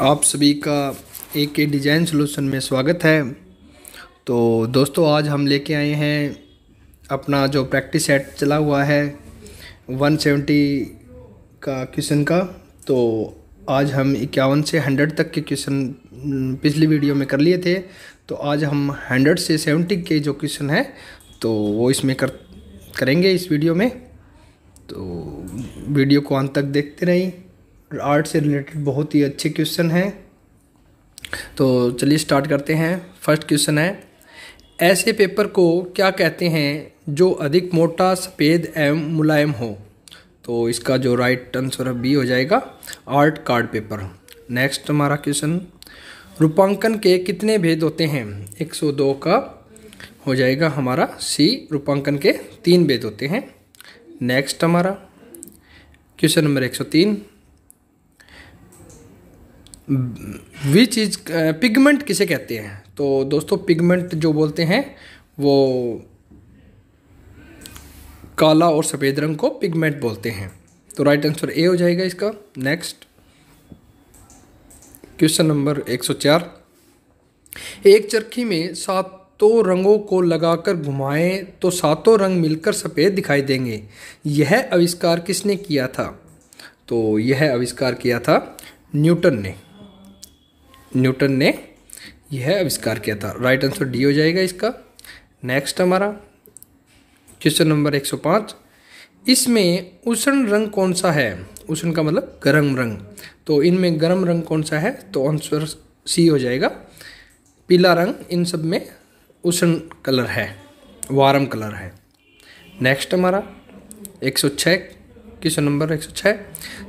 आप सभी का ए के डिज़ाइन सोल्यूशन में स्वागत है तो दोस्तों आज हम लेके आए हैं अपना जो प्रैक्टिस सेट चला हुआ है 170 का क्वेश्चन का तो आज हम इक्यावन से 100 तक के क्वेश्चन पिछली वीडियो में कर लिए थे तो आज हम 100 से 70 के जो क्वेश्चन हैं तो वो इसमें कर करेंगे इस वीडियो में तो वीडियो को अंत तक देखते रहें आर्ट से रिलेटेड बहुत ही अच्छे क्वेश्चन हैं तो चलिए स्टार्ट करते हैं फर्स्ट क्वेश्चन है ऐसे पेपर को क्या कहते हैं जो अधिक मोटा सफ़ेद एवं मुलायम हो तो इसका जो राइट आंसर बी हो जाएगा आर्ट कार्ड पेपर नेक्स्ट हमारा क्वेश्चन रूपांकन के कितने भेद होते हैं 102 का हो जाएगा हमारा सी रूपांकन के तीन भेद होते हैं नेक्स्ट हमारा question number which is pigment किसे कहते हैं तो दोस्तों पिगमेंट जो बोलते हैं वो काला और सफ़ेद रंग को पिगमेंट बोलते हैं तो राइट आंसर ए हो जाएगा इसका नेक्स्ट क्वेश्चन नंबर 104 एक चरखी में सातों रंगों को लगाकर घुमाएं तो सातों रंग मिलकर सफ़ेद दिखाई देंगे यह आविष्कार किसने किया था तो यह आविष्कार किया था न्यूटन ने न्यूटन ने यह आविष्कार किया था राइट आंसर डी हो जाएगा इसका नेक्स्ट हमारा क्वेश्चन नंबर एक सौ पाँच इसमें उष्ण रंग कौन सा है उष्ण का मतलब गर्म रंग तो इनमें गर्म रंग कौन सा है तो आंसर सी हो जाएगा पीला रंग इन सब में उष्ण कलर है वार्म कलर है नेक्स्ट हमारा एक सौ क्वेश्चन नंबर 106 छः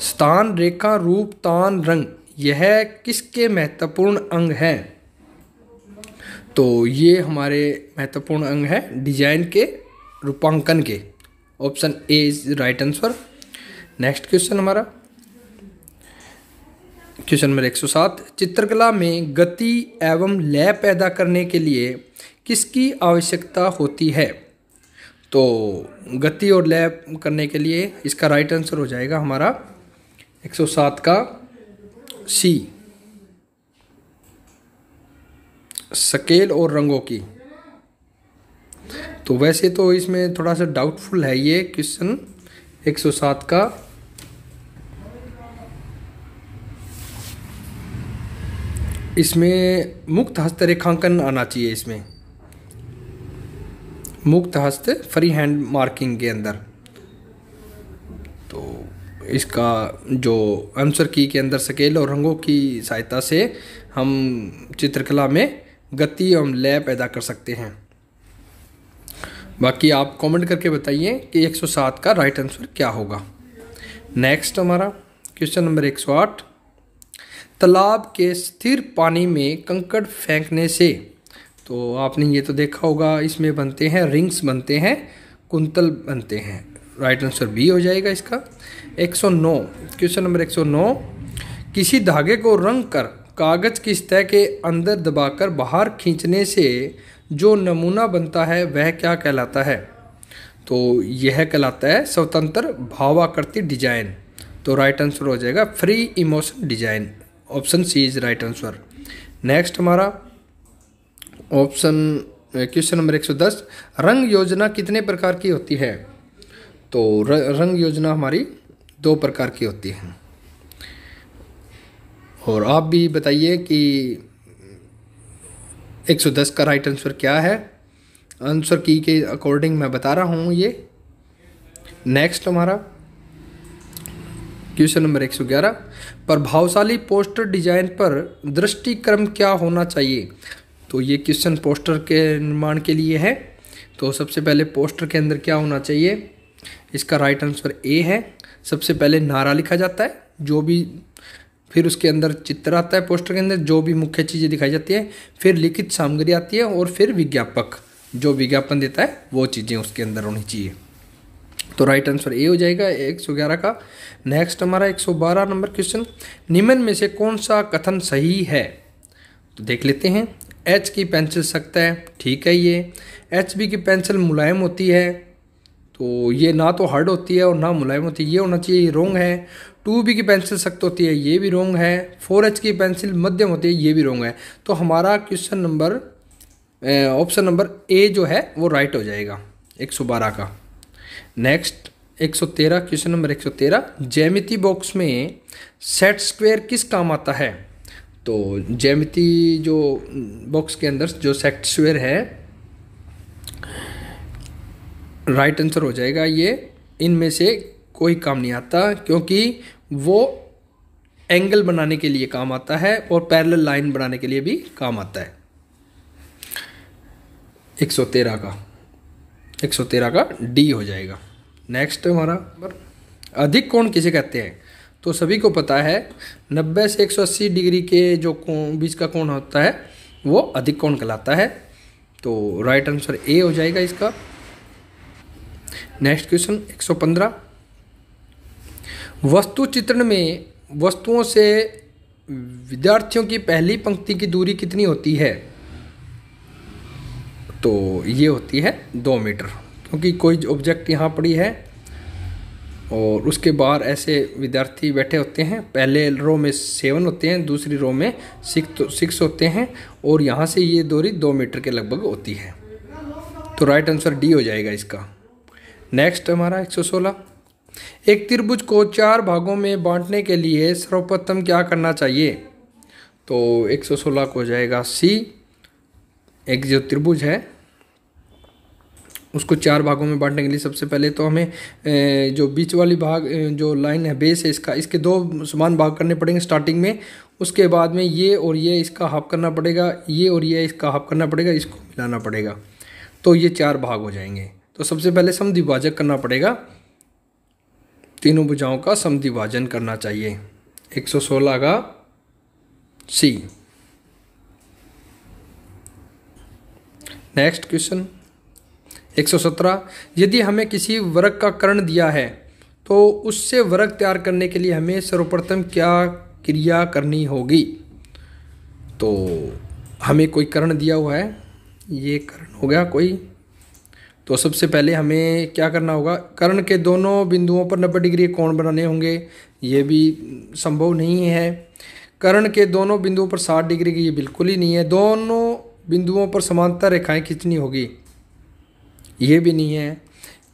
स्थान रेखा रूप तान रंग यह किसके महत्वपूर्ण अंग हैं तो ये हमारे महत्वपूर्ण अंग है डिजाइन के रूपांकन के option A is right answer next question हमारा क्वेश्चन नंबर 107 चित्रकला में गति एवं लय पैदा करने के लिए किसकी आवश्यकता होती है तो गति और लय करने के लिए इसका राइट आंसर हो जाएगा हमारा 107 का सी स्केल और रंगों की तो वैसे तो इसमें थोड़ा सा डाउटफुल है ये क्वेश्चन 107 का इसमें मुक्त हस्त रेखांकन आना चाहिए इसमें मुक्त हस्त फ्री हैंड मार्किंग के अंदर इसका जो आंसर की के अंदर स्केल और रंगों की सहायता से हम चित्रकला में गति एवं लय पैदा कर सकते हैं बाकी आप कमेंट करके बताइए कि 107 का राइट आंसर क्या होगा नेक्स्ट हमारा क्वेश्चन नंबर 108 तालाब के स्थिर पानी में कंकड़ फेंकने से तो आपने ये तो देखा होगा इसमें बनते हैं रिंग्स बनते हैं कुंतल बनते हैं राइट आंसर बी हो जाएगा इसका 109 क्वेश्चन नंबर 109 किसी धागे को रंग कर कागज की सतह के अंदर दबाकर बाहर खींचने से जो नमूना बनता है वह क्या कहलाता है तो यह कहलाता है स्वतंत्र भावाकृति डिजाइन तो राइट आंसर हो जाएगा free emotion design option C is right answer next हमारा ऑप्शन क्वेश्चन नंबर 110 रंग योजना कितने प्रकार की होती है तो रंग योजना हमारी दो प्रकार की होती है और आप भी बताइए कि 110 का राइट आंसर क्या है आंसर की के अकॉर्डिंग मैं बता रहा हूँ ये नेक्स्ट हमारा क्वेश्चन नंबर 111 प्रभावशाली पोस्टर डिजाइन पर दृष्टिक्रम क्या होना चाहिए तो ये क्वेश्चन पोस्टर के निर्माण के लिए है तो सबसे पहले पोस्टर के अंदर क्या होना चाहिए इसका राइट आंसर ए है सबसे पहले नारा लिखा जाता है जो भी फिर उसके अंदर चित्र आता है पोस्टर के अंदर जो भी मुख्य चीज़ें दिखाई जाती है फिर लिखित सामग्री आती है और फिर विज्ञापक जो विज्ञापन देता है वो चीज़ें उसके अंदर होनी चाहिए तो राइट आंसर ए हो जाएगा एक सौ ग्यारह का नेक्स्ट हमारा एक सौ बारह नंबर क्वेश्चन निम्न में से कौन सा कथन सही है तो देख लेते हैं एच की पेंसिल सख्त है ठीक है ये एच बी की पेंसिल मुलायम होती है तो ये ना तो हार्ड होती है और ना मुलायम होती है ये होना चाहिए ये रोंग है टू बी की पेंसिल सख्त होती है ये भी रोंग है फोर एच की पेंसिल मध्यम होती है ये भी रोंग है तो हमारा question number option number A जो है वो राइट हो जाएगा एक सौ बारह का नेक्स्ट एक सौ तेरह क्वेश्चन नंबर एक सौ तेरह जैमिति बॉक्स में सेट स्क्वायर किस काम आता है तो जैमिति जो बॉक्स के अंदर जो सेट स्क्वायर है राइट आंसर हो जाएगा ये इनमें से कोई काम नहीं आता क्योंकि वो एंगल बनाने के लिए काम आता है और पैरल लाइन बनाने के लिए भी काम आता है 113 का 113 का डी हो जाएगा नेक्स्ट हमारा नंबर अधिक कोण किसे कहते हैं तो सभी को पता है 90 से 180 डिग्री के जो कोण बीच का कोण होता है वो अधिक कोण कहलाता है तो राइट आंसर ए हो जाएगा इसका नेक्स्ट क्वेश्चन 115 वस्तु चित्रण में वस्तुओं से विद्यार्थियों की पहली पंक्ति की दूरी कितनी होती है तो ये होती है दो मीटर क्योंकि कोई ऑब्जेक्ट यहाँ पड़ी है और उसके बाहर ऐसे विद्यार्थी बैठे होते हैं पहले रो में सेवन होते हैं दूसरी रो में सिक्स तो- सिक्स होते हैं और यहाँ से ये दूरी दो मीटर के लगभग होती है तो राइट आंसर डी हो जाएगा इसका नेक्स्ट हमारा 116 एक त्रिभुज को चार भागों में बांटने के लिए सर्वप्रथम क्या करना चाहिए तो 116 को जाएगा सी एक जो त्रिभुज है उसको चार भागों में बांटने के लिए सबसे पहले तो हमें जो बीच वाली भाग जो लाइन है बेस है इसका इसके दो समान भाग करने पड़ेंगे स्टार्टिंग में उसके बाद में ये और ये इसका हाफ करना पड़ेगा ये और ये इसका हाफ करना पड़ेगा इसको मिलाना पड़ेगा तो ये चार भाग हो जाएंगे तो सबसे पहले समद्विभाजक करना पड़ेगा तीनों भुजाओं का समद्विभाजन करना चाहिए 116 का सी नेक्स्ट क्वेश्चन 117 यदि हमें किसी वर्ग का कर्ण दिया है तो उससे वर्ग तैयार करने के लिए हमें सर्वप्रथम क्या क्रिया करनी होगी तो हमें कोई कर्ण दिया हुआ है ये कर्ण हो गया कोई तो सबसे पहले हमें क्या करना होगा कर्ण के दोनों बिंदुओं पर नब्बे डिग्री कोण बनाने होंगे ये भी संभव नहीं है कर्ण के दोनों बिंदुओं पर साठ डिग्री की ये बिल्कुल ही नहीं है दोनों बिंदुओं पर समांतर रेखाएं खींचनी होगी ये भी नहीं है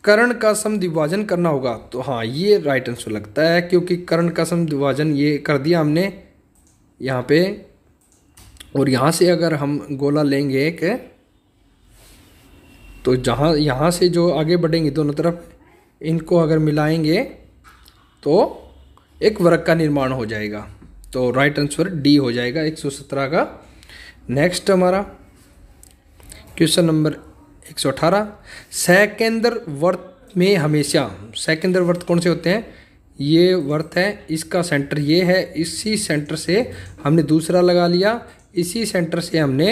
कर्ण का सम विभाजन करना होगा तो हाँ ये राइट आंसर लगता है क्योंकि कर्ण का सम विभाजन ये कर दिया हमने यहाँ पे और यहाँ से अगर हम गोला लेंगे एक तो जहाँ यहाँ से जो आगे बढ़ेंगे दोनों तरफ इनको अगर मिलाएंगे तो एक वर्ग का निर्माण हो जाएगा तो राइट आंसर डी हो जाएगा 117 का नेक्स्ट हमारा क्वेश्चन नंबर 118 सैकेंदर वर्त में हमेशा सैकेंदर वर्त कौन से होते हैं ये वर्त है इसका सेंटर ये है इसी सेंटर से हमने दूसरा लगा लिया इसी सेंटर से हमने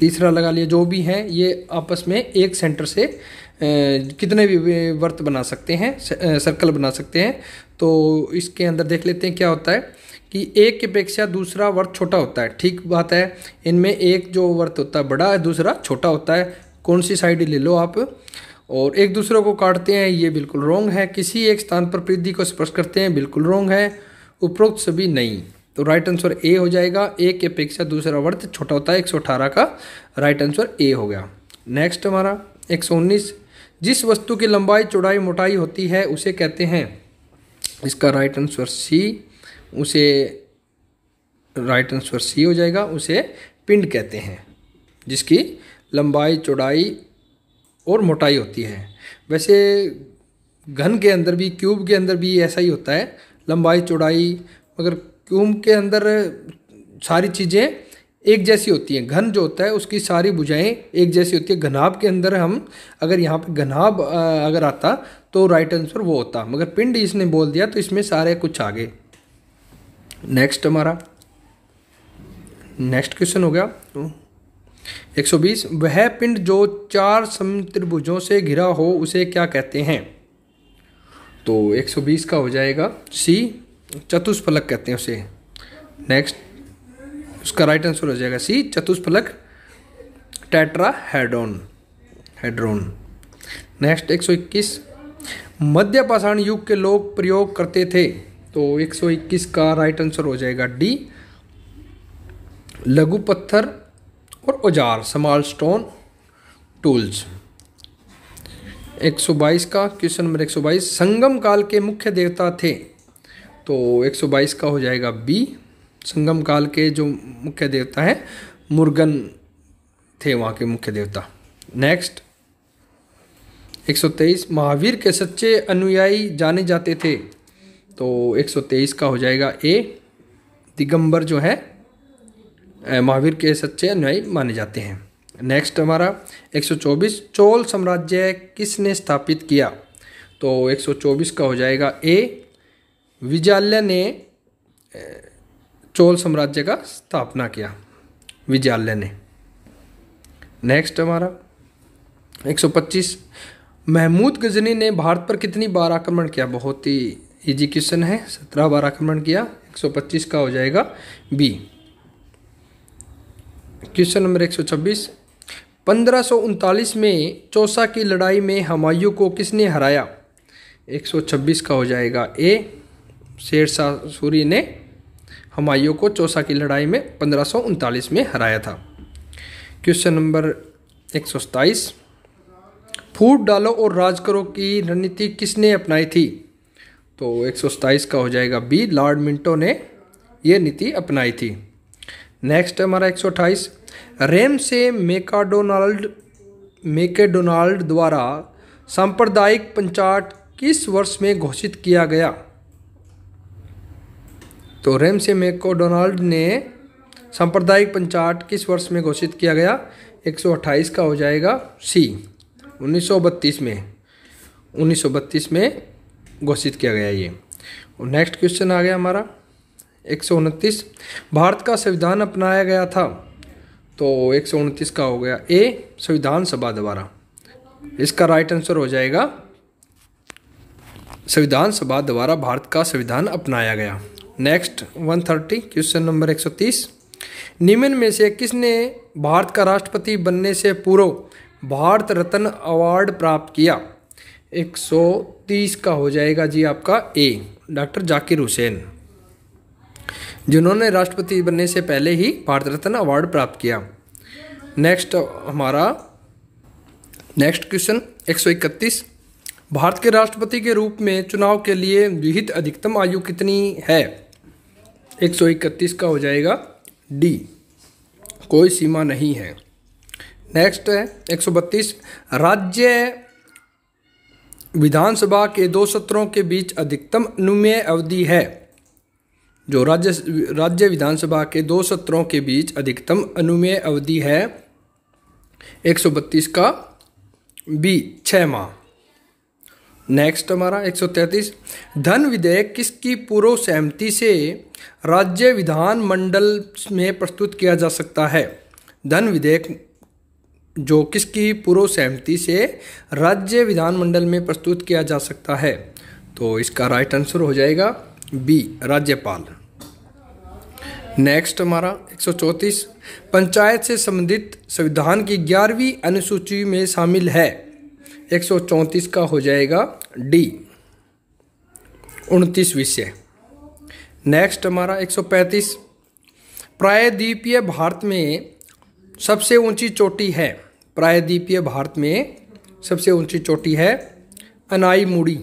तीसरा लगा लिया जो भी हैं ये आपस में एक सेंटर से कितने भी वर्त बना सकते हैं सर्कल बना सकते हैं तो इसके अंदर देख लेते हैं क्या होता है कि एक की अपेक्षा दूसरा वर्त छोटा होता है ठीक बात है इनमें एक जो वर्त होता है बड़ा है दूसरा छोटा होता है कौन सी साइड ले लो आप और एक दूसरे को काटते हैं ये बिल्कुल रॉन्ग है किसी एक स्थान पर वृद्धि को स्पर्श करते हैं बिल्कुल रॉन्ग है उपरोक्त सभी नहीं तो राइट आंसर ए हो जाएगा ए की अपेक्षा दूसरा वर्त छोटा होता है एक सौ अठारह का राइट आंसर ए हो गया नेक्स्ट हमारा एक सौ उन्नीस जिस वस्तु की लंबाई चौड़ाई मोटाई होती है उसे कहते हैं इसका राइट आंसर सी उसे राइट आंसर सी हो जाएगा उसे पिंड कहते हैं जिसकी लंबाई चौड़ाई और मोटाई होती है वैसे घन के अंदर भी क्यूब के अंदर भी ऐसा ही होता है लंबाई चौड़ाई मगर कुंभ के अंदर सारी चीज़ें एक जैसी होती हैं घन जो होता है उसकी सारी बुझाएं एक जैसी होती है घनाभ के अंदर हम अगर यहाँ पे घनाभ अगर आता तो राइट आंसर वो होता मगर पिंड इसने बोल दिया तो इसमें सारे कुछ आ गए नेक्स्ट हमारा नेक्स्ट क्वेश्चन हो गया तो, 120 वह पिंड जो चार समत्रिभुजों से घिरा हो उसे क्या कहते हैं तो 120 का हो जाएगा सी चतुष्फलक कहते हैं उसे नेक्स्ट उसका राइट आंसर हो जाएगा सी चतुष्फलक टेट्रा हेडोन हेड्रोन नेक्स्ट 121 मध्य पाषाण युग के लोग प्रयोग करते थे तो 121 का राइट आंसर हो जाएगा डी लघु पत्थर और औजार स्मॉल स्टोन टूल्स 122 का क्वेश्चन नंबर 122 संगम काल के मुख्य देवता थे तो 122 का हो जाएगा बी संगम काल के जो मुख्य देवता हैं मुर्गन थे वहाँ के मुख्य देवता नेक्स्ट 123 महावीर के सच्चे अनुयायी जाने जाते थे तो 123 का हो जाएगा ए दिगंबर जो है महावीर के सच्चे अनुयायी माने जाते हैं नेक्स्ट हमारा 124 चोल साम्राज्य किसने स्थापित किया तो 124 का हो जाएगा ए विजयालय ने चोल साम्राज्य का स्थापना किया विजयालय ने नेक्स्ट हमारा 125 महमूद गजनी ने भारत पर कितनी बार आक्रमण किया बहुत ही इजी क्वेश्चन है सत्रह बार आक्रमण किया 125 का हो जाएगा बी क्वेश्चन नंबर 126 पंद्रह में चौसा की लड़ाई में हमायूं को किसने हराया 126 का हो जाएगा ए शेर शाह सूरी ने हमायों को चौसा की लड़ाई में पंद्रह में हराया था क्वेश्चन नंबर एक सौ सताईस फूट डालो और राज करो की रणनीति किसने अपनाई थी तो एक सौ का हो जाएगा बी लॉर्ड मिंटो ने यह नीति अपनाई थी नेक्स्ट हमारा एक सौ अट्ठाईस रेम से मेकाडोनाल्ड मेकेडोनाल्ड द्वारा सांप्रदायिक पंचाट किस वर्ष में घोषित किया गया तो रेमसे डोनाल्ड ने सांप्रदायिक पंचाट किस वर्ष में घोषित किया गया 128 का हो जाएगा सी 1932 में 1932 में घोषित किया गया ये और नेक्स्ट क्वेश्चन आ गया हमारा एक भारत का संविधान अपनाया गया था तो एक का हो गया ए संविधान सभा द्वारा इसका राइट आंसर हो जाएगा संविधान सभा द्वारा भारत का संविधान अपनाया गया नेक्स्ट 130 क्वेश्चन नंबर 130 निम्न में से किसने भारत का राष्ट्रपति बनने से पूर्व भारत रत्न अवार्ड प्राप्त किया 130 का हो जाएगा जी आपका ए डॉक्टर जाकिर हुसैन जिन्होंने राष्ट्रपति बनने से पहले ही भारत रत्न अवार्ड प्राप्त किया नेक्स्ट हमारा नेक्स्ट क्वेश्चन 131 भारत के राष्ट्रपति के रूप में चुनाव के लिए विहित अधिकतम आयु कितनी है एक सौ इकतीस का हो जाएगा डी कोई सीमा नहीं है नेक्स्ट है एक सौ बत्तीस राज्य विधानसभा के दो सत्रों के बीच अधिकतम अनुमेय अवधि है जो राज्य राज्य विधानसभा के दो सत्रों के बीच अधिकतम अनुमेय अवधि है 132 का बी छः माह नेक्स्ट हमारा 133 धन विधेयक किसकी पूर्व सहमति से राज्य विधान मंडल में प्रस्तुत किया जा सकता है धन विधेयक जो किसकी पूर्व सहमति से राज्य विधानमंडल में प्रस्तुत किया जा सकता है तो इसका राइट आंसर हो जाएगा बी राज्यपाल नेक्स्ट हमारा 134 पंचायत से संबंधित संविधान की ग्यारहवीं अनुसूची में शामिल है एक का हो जाएगा डी उनतीस विषय नेक्स्ट हमारा 135 प्रायद्वीपीय भारत में सबसे ऊंची चोटी है प्रायद्वीपीय भारत में सबसे ऊंची चोटी है अनाई मुड़ी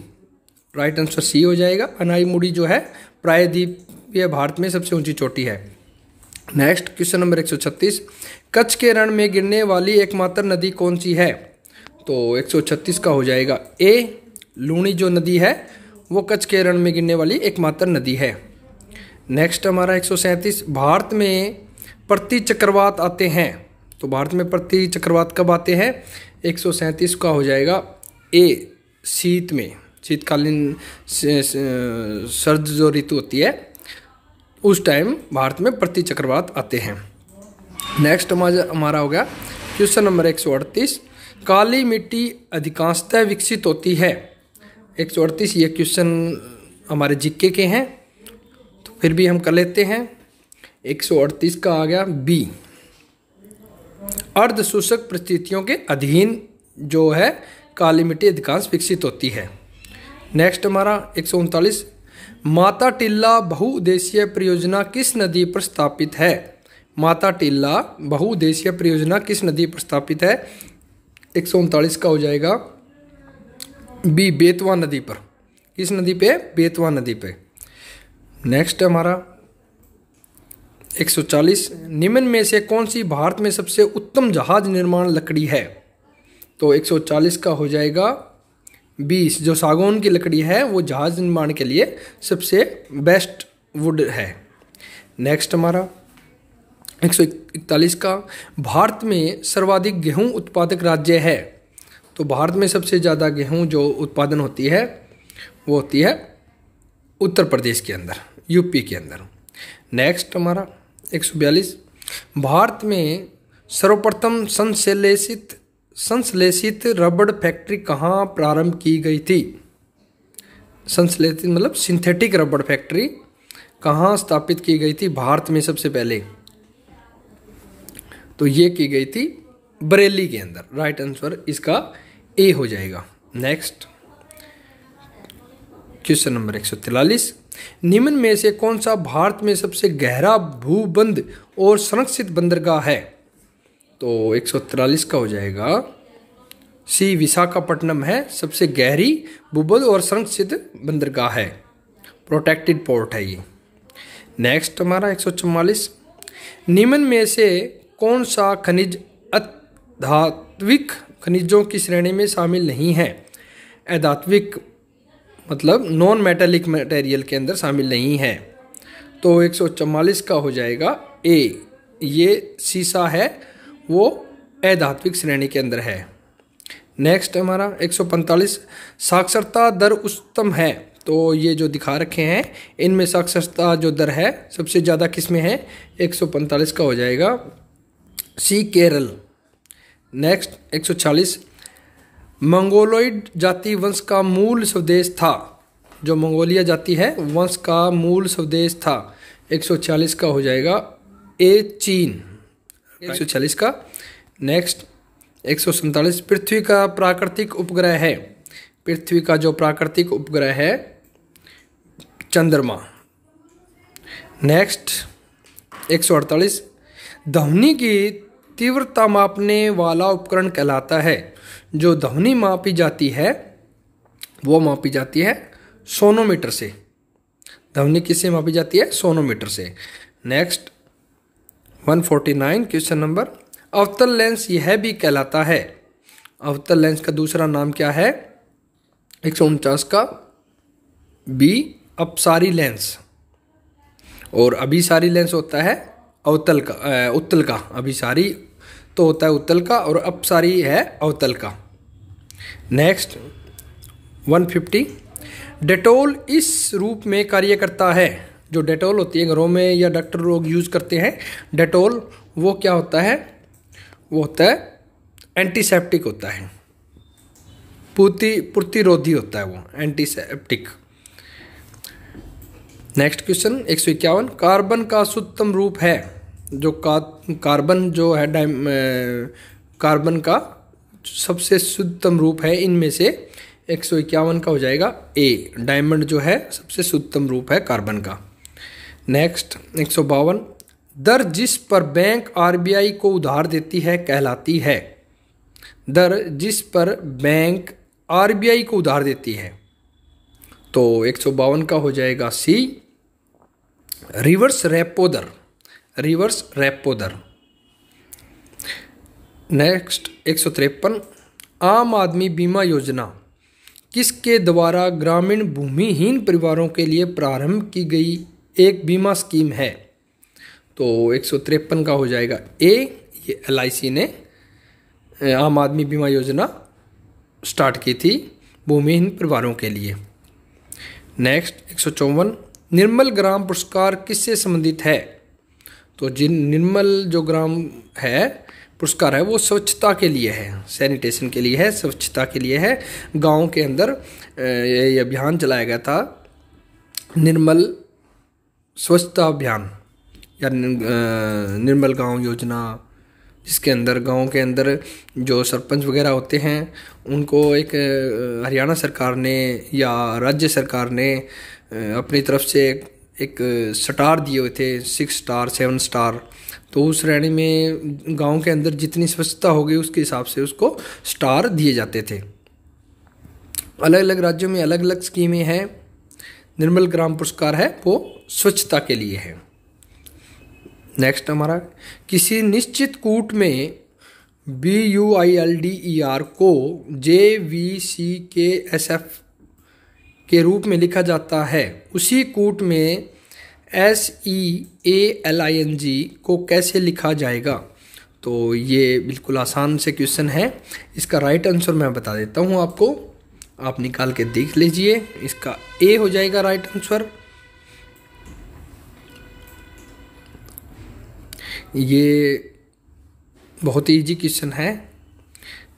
राइट आंसर सी हो जाएगा अनाई मुड़ी जो है प्रायद्वीपीय भारत में सबसे ऊंची चोटी है नेक्स्ट क्वेश्चन नंबर 136 कच्छ के रण में गिरने वाली एकमात्र नदी कौन सी है तो 136 का हो जाएगा ए लूणी जो नदी है वो कच्छ के रण में गिरने वाली एकमात्र नदी है नेक्स्ट हमारा एक भारत में प्रति चक्रवात आते हैं तो भारत में प्रति चक्रवात कब आते हैं एक का हो जाएगा ए शीत में शीतकालीन सर्द जो ऋतु होती है उस टाइम भारत में प्रति चक्रवात आते हैं नेक्स्ट हमारा हमारा हो गया क्वेश्चन नंबर एक सौ अड़तीस काली मिट्टी अधिकांशतः विकसित होती है एक सौ अड़तीस ये क्वेश्चन हमारे जिक्के के हैं तो फिर भी हम कर लेते हैं एक सौ अड़तीस का आ गया बी अर्धशोषक परिस्थितियों के अधीन जो है काली मिट्टी अधिकांश विकसित होती है नेक्स्ट हमारा एक सौ उनतालीस माता टिल्ला बहुउद्देशीय परियोजना किस नदी पर स्थापित है माता टिल्ला बहुउद्देशीय परियोजना किस नदी पर स्थापित है एक सौ उनतालीस का हो जाएगा बी बेतवा नदी पर किस नदी पे बेतवा नदी पे नेक्स्ट हमारा 140 निम्न में से कौन सी भारत में सबसे उत्तम जहाज निर्माण लकड़ी है तो 140 का हो जाएगा 20 जो सागौन की लकड़ी है वो जहाज निर्माण के लिए सबसे बेस्ट वुड है नेक्स्ट हमारा एक सौ इकतालीस का भारत में सर्वाधिक गेहूं उत्पादक राज्य है तो भारत में सबसे ज़्यादा गेहूं जो उत्पादन होती है वो होती है उत्तर प्रदेश के अंदर यूपी के अंदर नेक्स्ट हमारा एक सौ बयालीस भारत में सर्वप्रथम संश्लेषित संश्लेषित रबड़ फैक्ट्री कहाँ प्रारंभ की गई थी संश्लेषित मतलब सिंथेटिक रबड़ फैक्ट्री कहाँ स्थापित की गई थी भारत में सबसे पहले तो ये की गई थी बरेली के अंदर राइट आंसर इसका ए हो जाएगा नेक्स्ट क्वेश्चन नंबर एक सौ तिरालीस निम्न में से कौन सा भारत में सबसे गहरा भूबंद और संरक्षित बंदरगाह है तो एक सौ तिरालीस का हो जाएगा सी विशाखापट्टनम है सबसे गहरी भूबंद और संरक्षित बंदरगाह है प्रोटेक्टेड पोर्ट है ये नेक्स्ट हमारा एक सौ निम्न में से कौन सा खनिज अधात्विक खनिजों की श्रेणी में शामिल नहीं है अधात्विक मतलब नॉन मेटेलिक मटेरियल के अंदर शामिल नहीं है तो एक का हो जाएगा ए ये शीशा है वो अधात्विक श्रेणी के अंदर है नेक्स्ट हमारा 145 साक्षरता दर उच्चतम है तो ये जो दिखा रखे हैं इनमें साक्षरता जो दर है सबसे ज़्यादा किस में है 145 का हो जाएगा सी केरल नेक्स्ट 140 मंगोलोइड जाति वंश का मूल स्वदेश था जो मंगोलिया जाति है वंश का मूल स्वदेश था 140 का हो जाएगा ए चीन 140 का नेक्स्ट एक पृथ्वी का प्राकृतिक उपग्रह है पृथ्वी का जो प्राकृतिक उपग्रह है चंद्रमा नेक्स्ट 148 धवनी की तीव्रता मापने वाला उपकरण कहलाता है जो ध्वनि मापी जाती है वो मापी जाती है सोनोमीटर से ध्वनि किससे मापी जाती है सोनोमीटर से नेक्स्ट 149 क्वेश्चन नंबर अवतल लेंस यह भी कहलाता है अवतल लेंस का दूसरा नाम क्या है एक का बी अपसारी लेंस और अभिसारी लेंस होता है अवतल का उत्तल का अभिसारी तो होता है उत्तल का और अपसारी है अवतल का नेक्स्ट 150 डेटोल इस रूप में कार्य करता है जो डेटोल होती है घरों में या डॉक्टर लोग यूज़ करते हैं डेटोल वो क्या होता है वो होता है एंटीसेप्टिक होता है पूर्ति प्रतिरोधी होता है वो एंटीसेप्टिक नेक्स्ट क्वेश्चन एक कार्बन का शुद्धतम रूप है जो का कार्बन जो है कार्बन का सबसे शुद्धतम रूप है इनमें से एक सौ इक्यावन का हो जाएगा ए डायमंड जो है सबसे शुद्धतम रूप है कार्बन का नेक्स्ट एक सौ बावन दर जिस पर बैंक आरबीआई को उधार देती है कहलाती है दर जिस पर बैंक आरबीआई को उधार देती है तो एक सौ बावन का हो जाएगा सी रिवर्स रेपो दर रिवर्स रेपो दर नेक्स्ट एक सौ तिरपन आम आदमी बीमा योजना किसके द्वारा ग्रामीण भूमिहीन परिवारों के लिए प्रारंभ की गई एक बीमा स्कीम है तो एक सौ तिरपन का हो जाएगा ए ये एल ने आम आदमी बीमा योजना स्टार्ट की थी भूमिहीन परिवारों के लिए नेक्स्ट एक सौ चौवन निर्मल ग्राम पुरस्कार किससे संबंधित है तो जिन निर्मल जो ग्राम है पुरस्कार है वो स्वच्छता के लिए है सैनिटेशन के लिए है स्वच्छता के लिए है गांव के अंदर ये अभियान चलाया गया था निर्मल स्वच्छता अभियान या निर्मल गांव योजना जिसके अंदर गांव के अंदर जो सरपंच वगैरह होते हैं उनको एक हरियाणा सरकार ने या राज्य सरकार ने अपनी तरफ से एक स्टार दिए हुए थे सिक्स स्टार सेवन स्टार तो उस श्रेणी में गांव के अंदर जितनी स्वच्छता होगी उसके हिसाब से उसको स्टार दिए जाते थे अलग अलग राज्यों में अलग अलग स्कीमें हैं निर्मल ग्राम पुरस्कार है वो स्वच्छता के लिए है नेक्स्ट हमारा किसी निश्चित कूट में B U I L D E R को जे वी सी के एस एफ के रूप में लिखा जाता है उसी कूट में S E A L I N G को कैसे लिखा जाएगा तो ये बिल्कुल आसान से क्वेश्चन है इसका राइट आंसर मैं बता देता हूँ आपको आप निकाल के देख लीजिए इसका ए हो जाएगा राइट आंसर ये बहुत ही इजी क्वेश्चन है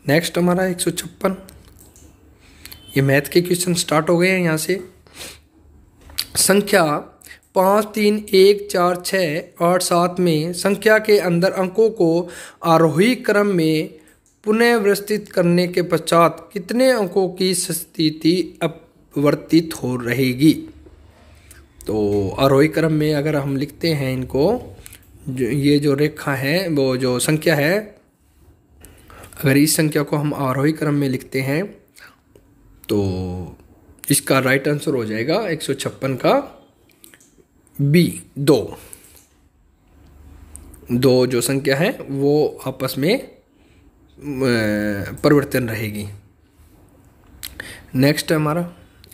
नेक्स्ट हमारा एक सौ छप्पन ये मैथ के क्वेश्चन स्टार्ट हो गए हैं यहाँ से संख्या पाँच तीन एक चार छः आठ सात में संख्या के अंदर अंकों को आरोही क्रम में पुनर्व्यवस्थित करने के पश्चात कितने अंकों की स्थिति अपवर्तित हो रहेगी तो आरोही क्रम में अगर हम लिखते हैं इनको जो ये जो रेखा है वो जो संख्या है अगर इस संख्या को हम आरोही क्रम में लिखते हैं तो इसका राइट आंसर हो जाएगा एक सौ छप्पन का बी दो दो जो संख्या है वो आपस में परिवर्तन रहेगी नेक्स्ट है हमारा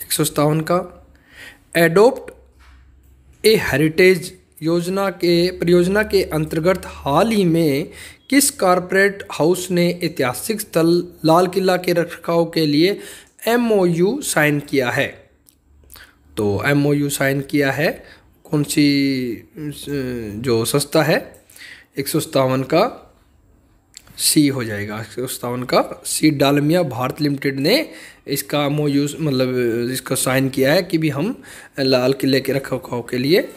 एक सौ सत्तावन का एडोप्ट ए हेरिटेज योजना के परियोजना के अंतर्गत हाल ही में किस कारपोरेट हाउस ने ऐतिहासिक स्थल लाल किला के रखरखाव के लिए एम ओ यू साइन किया है तो एम ओ यू साइन किया है कौन सी जो सस्ता है एक सौ सत्तावन का सी हो जाएगा एक सौ सत्तावन का सी डालमिया भारत लिमिटेड ने इसका एम ओ यू मतलब इसका साइन किया है कि भी हम लाल किले के रख रखाव के लिए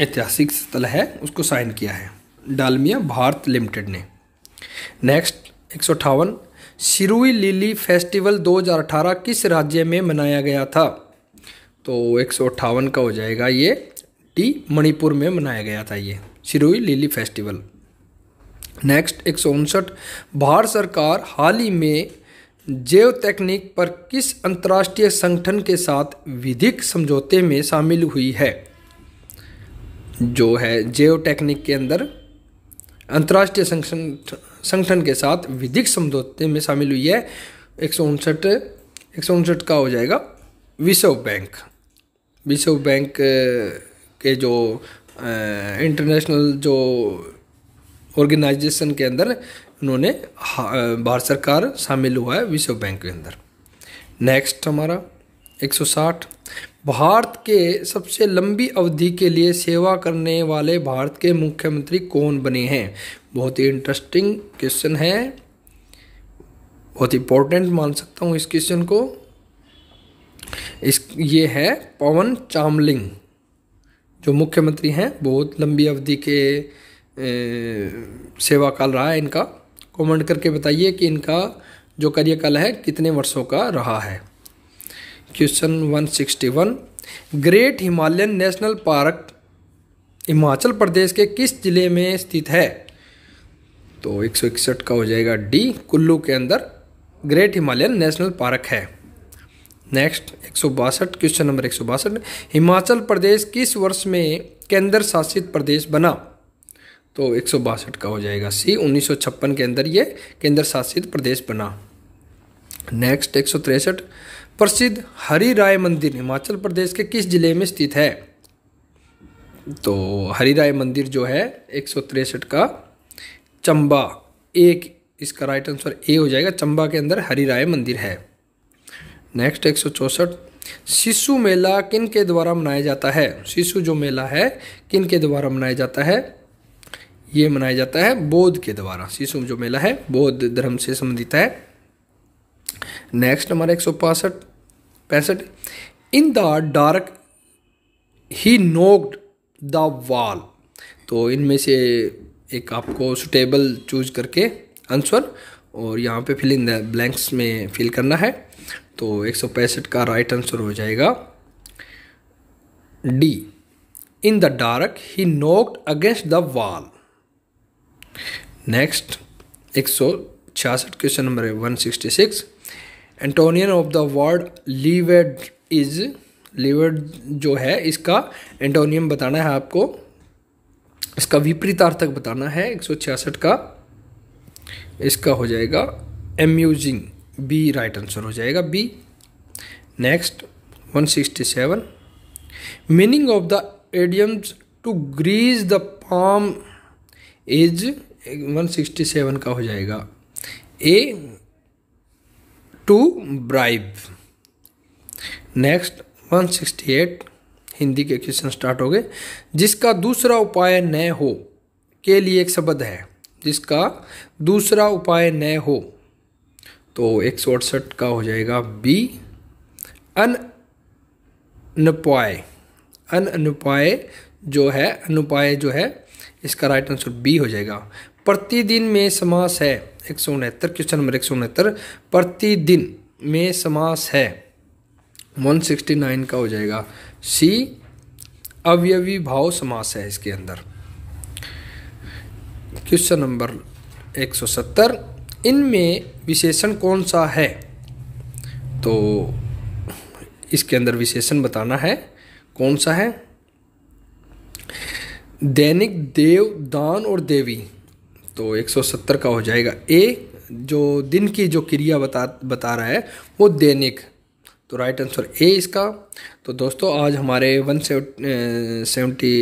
ऐतिहासिक स्थल है उसको साइन किया है डालमिया भारत लिमिटेड ने नेक्स्ट एक सौ अठावन सिरुई लिली फेस्टिवल 2018 किस राज्य में मनाया गया था तो एक का हो जाएगा ये डी मणिपुर में मनाया गया था ये सिरुई लिली फेस्टिवल नेक्स्ट एक भारत सरकार हाल ही में जैव तकनीक पर किस अंतर्राष्ट्रीय संगठन के साथ विधिक समझौते में शामिल हुई है जो है जैव टेक्निक के अंदर अंतर्राष्ट्रीय संगठन के साथ विधिक समझौते में शामिल हुई है एक सौ उनसठ एक सौ उनसठ का हो जाएगा विश्व बैंक विश्व बैंक के जो इंटरनेशनल जो ऑर्गेनाइजेशन के अंदर उन्होंने भारत सरकार शामिल हुआ है विश्व बैंक के अंदर नेक्स्ट हमारा भारत के सबसे लंबी अवधि के लिए सेवा करने वाले भारत के मुख्यमंत्री कौन बने हैं बहुत ही इंटरेस्टिंग क्वेश्चन है बहुत इंपॉर्टेंट मान सकता हूँ इस क्वेश्चन को इस ये है पवन चामलिंग जो मुख्यमंत्री हैं बहुत लंबी अवधि के ए, सेवा काल रहा है इनका कमेंट करके बताइए कि इनका जो कार्यकाल है कितने वर्षों का रहा है question 161 great Himalayan national park Himachal Pradesh के किस जिले में स्थित है तो एक का हो जाएगा डी कुल्लू के अंदर ग्रेट हिमालयन नेशनल पार्क है नेक्स्ट एक क्वेश्चन नंबर एक हिमाचल प्रदेश किस वर्ष में केंद्र शासित प्रदेश बना तो एक का हो जाएगा सी 1956 के अंदर ये केंद्र शासित प्रदेश बना नेक्स्ट एक प्रसिद्ध हरी राय मंदिर हिमाचल प्रदेश के किस जिले में स्थित है तो हरी राय मंदिर जो है एक का चंबा एक इसका राइट आंसर ए हो जाएगा चंबा के अंदर हरी राय मंदिर है नेक्स्ट एक शिशु मेला किन के द्वारा मनाया जाता है शिशु जो मेला है किन के द्वारा मनाया जाता है ये मनाया जाता है बौद्ध के द्वारा शिशु जो मेला है बौद्ध धर्म से संबंधित है नेक्स्ट हमारा एक सौ पासठ पैंसठ in the dark he knocked the wall तो इनमें से एक आपको सुटेबल चूज करके आंसर और यहाँ पे फिल इन द ब्लैंक्स में फिल करना है तो एक सौ पैंसठ का राइट आंसर हो जाएगा D in the dark he knocked against the wall next एक सौ छियासठ क्वेश्चन नंबर है one sixty six antonym of the word leaved is leaved जो है इसका एंटोनियम बताना है आपको इसका विपरीतार्थक बताना है एक का इसका हो जाएगा एम्यूजिंग बी राइट आंसर हो जाएगा B next 167 meaning of the idioms to grease the palm is 167 का हो जाएगा A to bribe next 168 Hindi के क्वेश्चन स्टार्ट हो गए जिसका दूसरा उपाय न हो के लिए एक शब्द है जिसका दूसरा उपाय न हो तो एक सौ अड़सठ का हो जाएगा बी अन अनुपाय अन अनुपाय जो है अनुपाय जो है इसका राइट आंसर बी हो जाएगा प्रतिदिन में समास है एक सौ उनहत्तर क्वेश्चन नंबर एक सौ उनहत्तर प्रतिदिन में समास है 169 का हो जाएगा सी अवयवी भाव समास है इसके अंदर क्वेश्चन नंबर 170 इनमें विशेषण कौन सा है तो इसके अंदर विशेषण बताना है कौन सा है दैनिक देव दान और देवी तो 170 का हो जाएगा ए जो दिन की जो क्रिया बता बता रहा है वो दैनिक तो राइट आंसर ए इसका तो दोस्तों आज हमारे वन सेवेंटी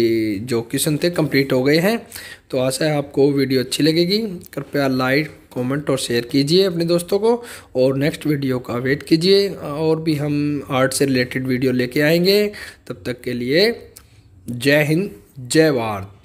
जो क्वेश्चन थे कंप्लीट हो गए हैं तो आशा है आपको वीडियो अच्छी लगेगी कृपया लाइक कमेंट और शेयर कीजिए अपने दोस्तों को और नेक्स्ट वीडियो का वेट कीजिए और भी हम आर्ट से रिलेटेड वीडियो लेके आएंगे तब तक के लिए जय हिंद जय भारत